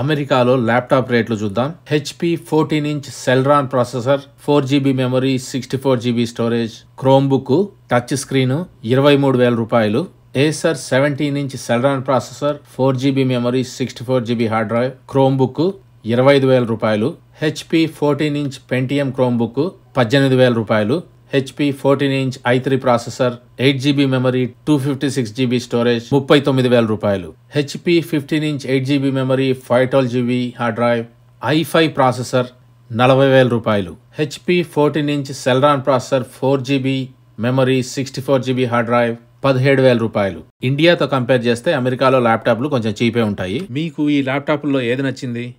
అమెరికాలో ల్యాప్టాప్ రేట్లు చూద్దాం HP fourteen inch Celeron processor four GB memory sixty four GB storage Chromebook touch screen ఇరవై మూడు వేల రూపాయలు Acer seventeen inch Celeron processor four GB memory sixty four GB hard drive Chromebook ఇరవై ఐదు వేల రూపాయలు HP fourteen inch Pentium Chromebook పద్దెనిమిది వేల రూపాయలు HP fourteen inch i three processor eight GB memory two fifty six GB storage ముప్పై తొమ్మిది వేల రూపాయలు HP fifteen inch eight GB memory five twelve GB hard drive i five processor నలభై వేల రూపాయలు HP fourteen inch Celeron processor four GB memory sixty four GB hard drive పదిహేడు వేల రూపాయలు ఇండియాతో కంపేర్ చేస్తే అమెరికాలో ల్యాప్టాప్లు కొంచెం చీపే ఉంటాయి మీకు ఈ ల్యాప్టాప్లో ఏది నచ్చింది